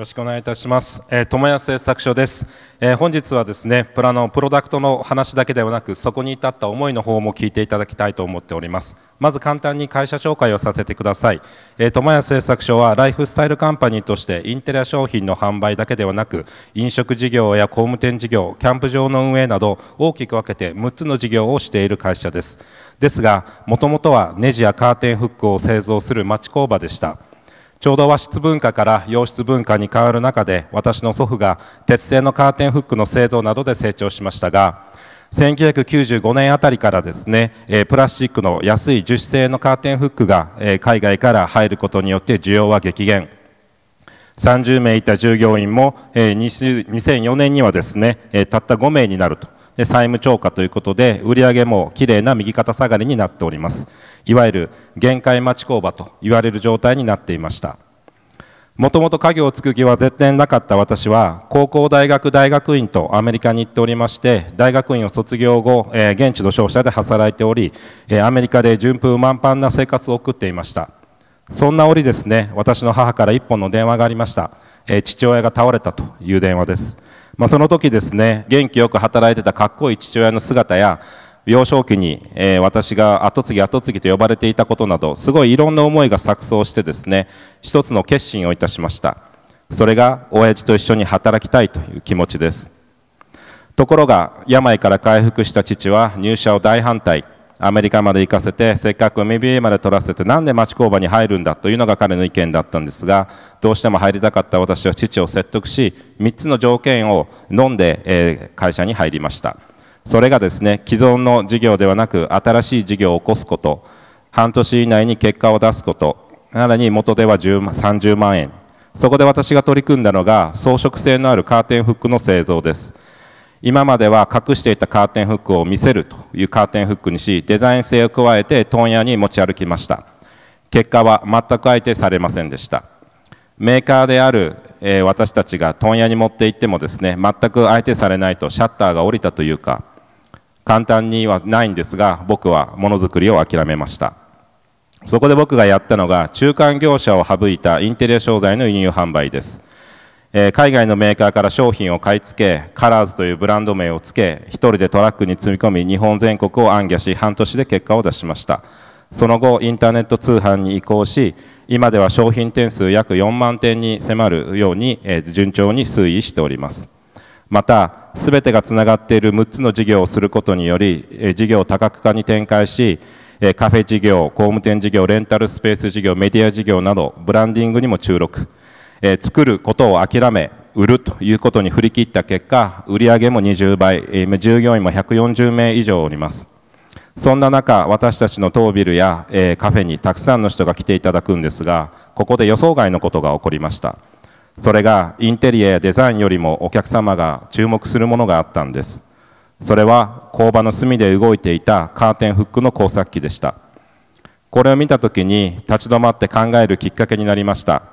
ろしくお願いいたします。えー、友谷製作所です。えー、本日はですね、プラのプロダクトの話だけではなく、そこに至った思いの方も聞いていただきたいと思っております。まず簡単に会社紹介をさせてください。えー、友谷製作所はライフスタイルカンパニーとしてインテリア商品の販売だけではなく、飲食事業や工務店事業、キャンプ場の運営など大きく分けて6つの事業をしている会社です。ですが、もともとはネジやカーテンフックを製造する町工場でした。ちょうど和室文化から洋室文化に変わる中で私の祖父が鉄製のカーテンフックの製造などで成長しましたが1995年あたりからですね、プラスチックの安い樹脂製のカーテンフックが、海外から入ることによって需要は激減30名いた従業員も、2004年にはですね、たった5名になるとで債務超過ということで売上もきれいな右肩下がりになっておりますいわゆる限界町工場と言われる状態になっていましたもともと家業を継ぐ気は絶対なかった私は高校大学大学院とアメリカに行っておりまして大学院を卒業後、え現地の商社で働いており、えアメリカで順風満帆な生活を送っていましたそんな折ですね私の母から一本の電話がありました、え父親が倒れたという電話ですまあ、その時ですね元気よく働いてたかっこいい父親の姿や幼少期に、えー、私が跡継ぎ跡継ぎと呼ばれていたことなどすごいいろんな思いが錯綜してですね一つの決心をいたしましたそれが親父と一緒に働きたいという気持ちですところが病から回復した父は入社を大反対アメリカまで行かせてせっかく MBA まで取らせてなんで町工場に入るんだというのが彼の意見だったんですがどうしても入りたかった私は父を説得し3つの条件を飲んで、え会社に入りましたそれがですね既存の事業ではなく新しい事業を起こすこと半年以内に結果を出すことさらに元では30万円そこで私が取り組んだのが装飾性のあるカーテンフックの製造です今までは隠していたカーテンフックを見せるというカーテンフックにしデザイン性を加えて問屋に持ち歩きました結果は全く相手されませんでしたメーカーである、えー、私たちが問屋に持って行ってもですね全く相手されないとシャッターが下りたというか簡単にはないんですが僕はものづくりを諦めましたそこで僕がやったのが中間業者を省いたインテリア商材の輸入販売ですえ海外のメーカーから商品を買い付けカラーズというブランド名を付け1人でトラックに積み込み日本全国を暗記し半年で結果を出しましたその後インターネット通販に移行し今では商品点数約4万点に迫るように、え順調に推移しておりますまた全てがつながっている6つの事業をすることにより、え事業多角化に展開しカフェ事業、工務店事業、レンタルスペース事業、メディア事業などブランディングにも注力えー、作ることを諦め売るということに振り切った結果売上も20倍、従業員も140名以上おりますそんな中私たちの当ビルや、えー、カフェにたくさんの人が来ていただくんですがここで予想外のことが起こりましたそれがインテリアやデザインよりもお客様が注目するものがあったんですそれは工場の隅で動いていたカーテンフックの工作機でしたこれを見た時に立ち止まって考えるきっかけになりました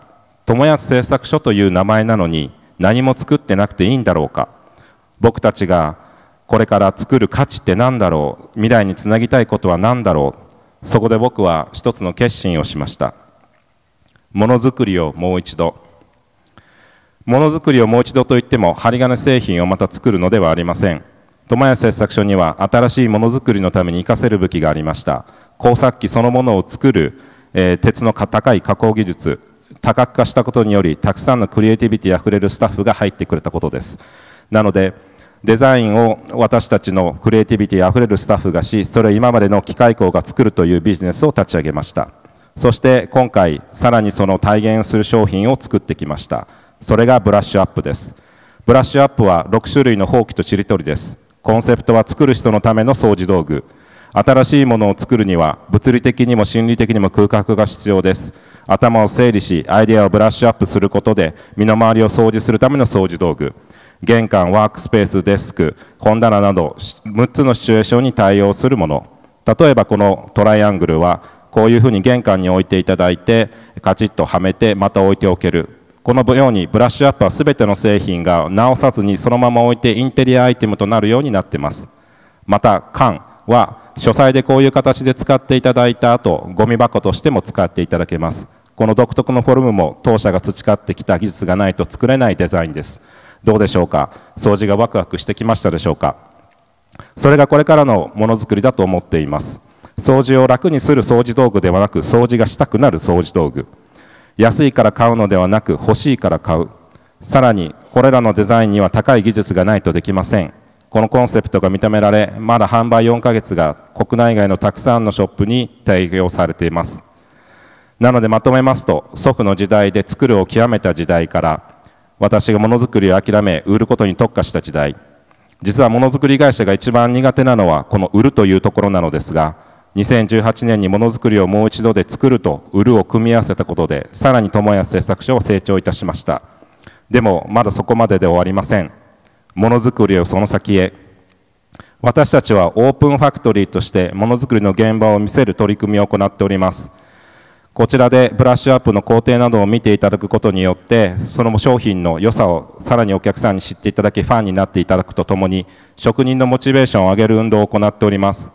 友安製作所という名前なのに何も作ってなくていいんだろうか僕たちがこれから作る価値って何だろう未来につなぎたいことは何だろうそこで僕は一つの決心をしましたものづくりをもう一度ものづくりをもう一度といっても針金製品をまた作るのではありません友谷製作所には新しいものづくりのために生かせる武器がありました工作機そのものを作る、えー、鉄の高い加工技術多角化したことによりたくさんのクリエイティビティあふれるスタッフが入ってくれたことですなのでデザインを私たちのクリエイティビティあふれるスタッフがしそれを今までの機械工が作るというビジネスを立ち上げましたそして今回さらにその体現する商品を作ってきましたそれがブラッシュアップですブラッシュアップは6種類のほうきとしりとりですコンセプトは作る人のための掃除道具新しいものを作るには物理的にも心理的にも空白が必要です頭を整理しアイデアをブラッシュアップすることで身の回りを掃除するための掃除道具玄関ワークスペースデスク本棚など6つのシチュエーションに対応するもの例えばこのトライアングルはこういうふうに玄関に置いていただいてカチッとはめてまた置いておけるこのようにブラッシュアップは全ての製品が直さずにそのまま置いてインテリアアイテムとなるようになってますまた缶は書斎でこういう形で使っていただいた後ゴミ箱としても使っていただけますこの独特のフォルムも当社が培ってきた技術がないと作れないデザインですどうでしょうか掃除がワクワクしてきましたでしょうかそれがこれからのものづくりだと思っています掃除を楽にする掃除道具ではなく掃除がしたくなる掃除道具安いから買うのではなく欲しいから買うさらにこれらのデザインには高い技術がないとできませんこのコンセプトが認められまだ販売4ヶ月が国内外のたくさんのショップに提供されていますなのでまとめますと祖父の時代で作るを極めた時代から私がものづくりを諦め売ることに特化した時代実はものづくり会社が一番苦手なのはこの売るというところなのですが2018年にものづくりをもう一度で作ると売るを組み合わせたことでさらに友谷製作所を成長いたしましたでもまだそこまでで終わりませんものづくりをその先へ私たちはオープンファクトリーとしてものづくりの現場を見せる取り組みを行っておりますこちらでブラッシュアップの工程などを見ていただくことによってその商品の良さをさらにお客さんに知っていただきファンになっていただくとともに職人のモチベーションを上げる運動を行っております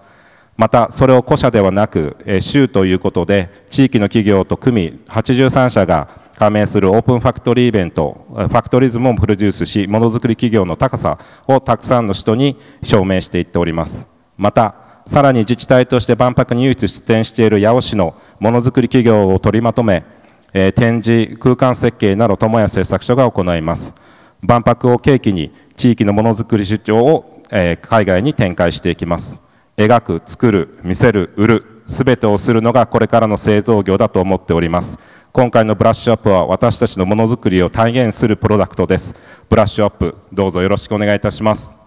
またそれを個社ではなく州ということで地域の企業と組83社が加盟するオープンファクトリーイベントファクトリズムをプロデュースしものづくり企業の高さをたくさんの人に証明していっておりますまたさらに自治体として万博に唯一出展している八尾市のものづくり企業を取りまとめ、えー、展示空間設計など友や製作所が行います万博を契機に地域のものづくり主張を、えー、海外に展開していきます描く作る見せる売るすべてをするのがこれからの製造業だと思っております今回のブラッシュアップは私たちのものづくりを体現するプロダクトですブラッシュアップどうぞよろしくお願いいたします